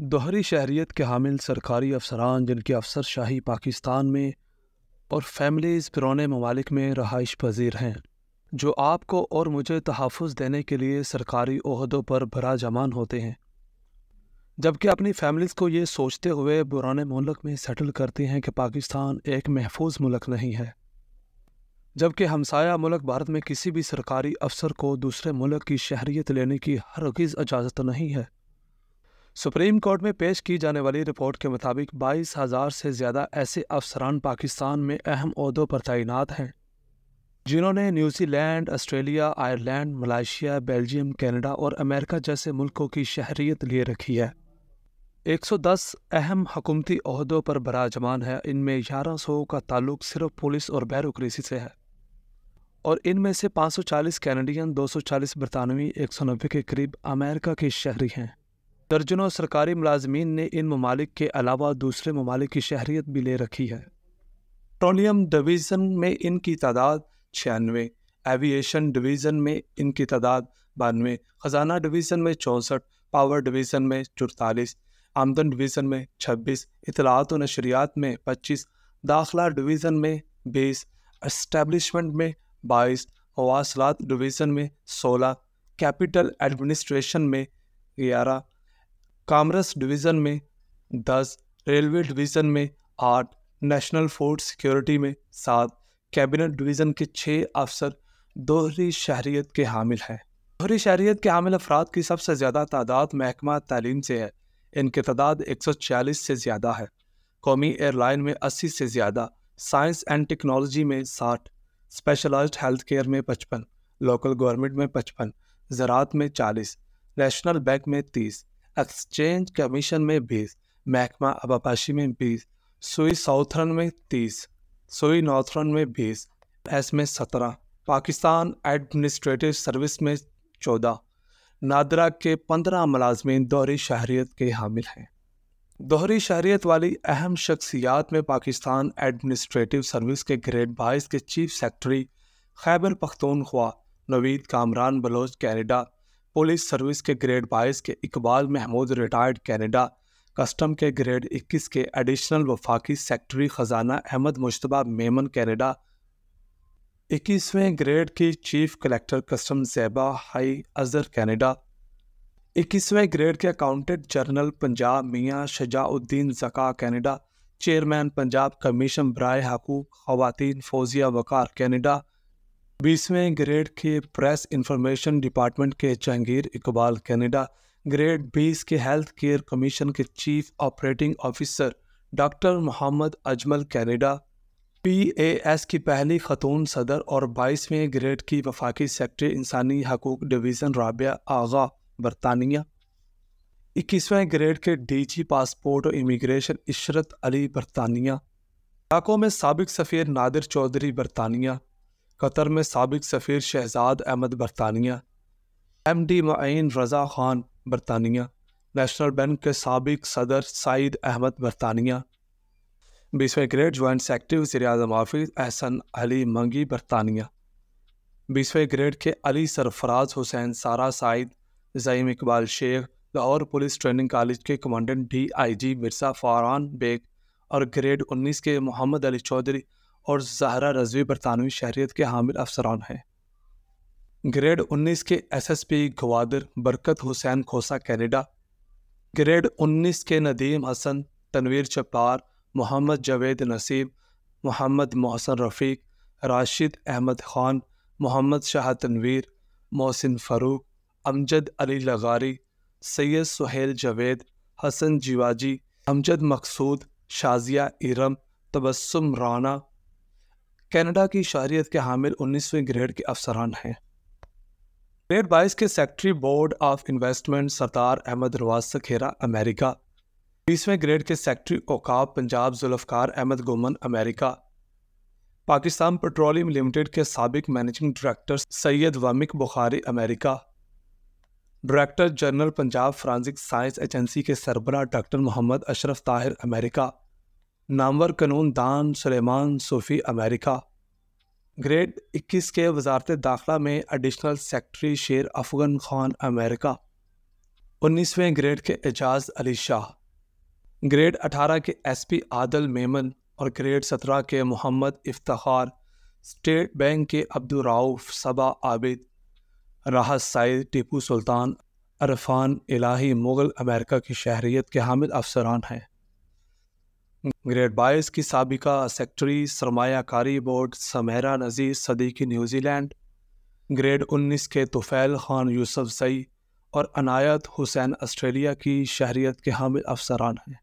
दोहरी शहरीत के हामिल सरकारी अफसरान जिनकी अफसरशाही पाकिस्तान में और फैमिलीज़ पुराने ममालिक में रहाइश पजीर हैं जो आपको और मुझे तहफ़ देने के लिए सरकारी अहदों पर भरा जमान होते हैं जबकि अपनी फैमिलीज़ को ये सोचते हुए पुराने मुल्क में सेटल करते हैं कि पाकिस्तान एक महफूज मुल्क नहीं है जबकि हमसाया मुल्क भारत में किसी भी सरकारी अफसर को दूसरे मुल्क की शहरीत लेने की हरगिज़ इजाज़त नहीं है सुप्रीम कोर्ट में पेश की जाने वाली रिपोर्ट के मुताबिक बाईस हज़ार से ज़्यादा ऐसे अफसरान पाकिस्तान में अहम अहदों पर तैनात हैं जिन्होंने New Zealand Australia Ireland Malaysia Belgium Canada और अमेरिका जैसे मुल्कों की शहरीत लिए रखी है 110 अहम हकूमती अहदों पर बराजमान है इनमें ग्यारह सौ का ताल्लुक सिर्फ पुलिस और बैरोक्रेसी से है और इनमें से 540 कैनेडियन 240 बरतानवी नब्बे के करीब अमेरिका के शहरी हैं दर्जनों सरकारी मुलाजमीन ने इन ममालिक के अलावा दूसरे ममालिक की शहरीत भी ले रखी है पेट्रोलियम डिवीज़न में इनकी तादाद छियानवे एविएशन डिवीज़न में इनकी तादाद बानवे ख़जाना डिवीज़न में चौंसठ पावर डिवीज़न में चुड़तालीस आमदन डिवीज़न में छब्बीस इतलात व नशरियात में पच्चीस दाखिला डिवीज़न में बीस इस्टेबलिशमेंट में बाईस मवासलात डिवीज़न में सोलह कैपिटल एडमिनिस्ट्रेशन में ग्यारह कामरस डिवीज़न में दस रेलवे डिवीज़न में आठ नेशनल फूड सिक्योरिटी में सात कैबिनेट डिवीज़न के छः अफसर दोहरी शहरीत के हामिल हैं दोहरी शहरीत के हामिल अफराद की सबसे ज़्यादा तादाद महकमा तालीम से है इनकी तादाद एक सौ छियालीस से ज़्यादा है कौमी एयरलाइन में अस्सी से ज़्यादा साइंस एंड टेक्नोलॉजी में साठ स्पेशलाइज्ड हेल्थ केयर में पचपन लोकल गवर्नमेंट में पचपन ज़रात में चालीस नेशनल बैंक में तीस एक्सचेंज कमीशन में बीस महकमा अबापाशी में बीस सुई साउथरन में तीस सुई नॉर्थरन में बीस एस में सत्रह पाकिस्तान एडमिनिस्ट्रेटिव सर्विस में चौदह नादरा के पंद्रह मुलाजमीन दोहरी शहरीत के हामिल हैं दोहरी शहरीत वाली अहम शख्सियात में पाकिस्तान एडमिनिस्ट्रेटिव सर्विस के ग्रेड बाईस के chief secretary Khyber Pakhtunkhwa Naveed Kamran Baloch Canada police service के ग्रेड बाईस के Iqbal Mahmood retired Canada custom के ग्रेड इक्कीस के एडिशनल वफाकी सेक्रेटरी ख़जाना अहमद मुशतबा मेमन कैनेडा इक्कीसवें ग्रेड की chief collector custom Zeba Hai Azhar Canada इक्कीसवें ग्रेड के accountant general Punjab Mian Shujauddin Zaka Canada chairman Punjab commission ब्राय हकूक खवतिन फौजिया वकार कैनेडा बीसवें ग्रेड के प्रेस इंफॉर्मेशन डिपार्टमेंट के जहांगीर इकबाल कनाडा ग्रेड बीस के हेल्थ केयर कमीशन के chief operating officer doctor Mohammad Ajmal Canada PAS की पहली खतून सदर और बाईसवें ग्रेड की वफाकी सेक्रेटरी इंसानी हकूक डिवीज़न राबिया आगा बरतानिया इक्कीसवें ग्रेड के डीजी पासपोर्ट और इमिग्रेशन इशरत अली बरतानिया इलाकों में सबक सफ़ीर नादिर चौधरी बरतानिया कतर में सबक सफ़ीर शहजाद अहमद बरतानिया एम डी मीन रज़ा ख़ान बरतानिया नेशनल बैंक के सबक सदर सईद अहमद बरतानिया बीसवें ग्रेड जॉइंट सेक्रटरी वजी अजम हाफिज़ अहसन अली मंगी बरतानिया बीसवें ग्रेड के Ali Sarfraz Hussain Sara Saeed Zaeem Iqbal Sheikh Lahore police training college के commandant D I G Mirza Faran Baig और ग्रेड उन्नीस के मोहम्मद अली चौधरी और जहरा रजवी बरतानवी शहरीत के हामिल अफसरान हैं ग्रेड 19 के एसएसपी ग्वादर बरकत हुसैन खोसा कैनेडा ग्रेड 19 के नदीम हसन तनवीर चपार मोहम्मद जावेद नसीब मोहम्मद मोहसन रफ़ीक राशिद अहमद ख़ान मोहम्मद शाह तनवीर मोहसिन फ़रूक अमजद अली लगारी सैयद सुहेल जावेद हसन जीवाजी अमजद मकसूद शाजिया इरम तबस्सुम राना कनाडा की शहरीत के हामिल 19वें ग्रेड के अफसरान हैं ग्रेड बाईस के secretary board of investment Sardar Ahmed Nawaz Sukhera America बीसवें ग्रेड के सेक्रेटरी औकाब Punjab Zulfiqar Ahmed Ghuman America Pakistan petroleum limited के सबक managing director Syed Wamiq Bukhari America director general Punjab forensic science agency के सरबरा डॉक्टर मोहम्मद अशरफ ताहिर अमेरिका नामवर कानून दान सलेमान सूफ़ी अमेरिका ग्रेड 21 के वजारत दाखिला में additional secretary Sher Afgan Khan America 19वें ग्रेड के एजाज अली शाह ग्रेड 18 के एसपी आदल मेमन और ग्रेड 17 के मोहम्मद इफ्तार स्टेट बैंक के अब्दुलराउफ सबा आबिद राहत साइद टीपू सुल्तान अरफान इलाही मुग़ल अमेरिका की शहरीत के हामिद अफसरान हैं ग्रेड बाईस की सबका सेक्टरी सरमाकारी बोर्ड समहरा नज़ीर सदीकी न्यूजीलैंड ग्रेड उन्नीस के तुफ़ैल ख़ान यूसफ सई और अनायत हुसैन ऑस्ट्रेलिया की शहरीत के हामिल अफसरान हैं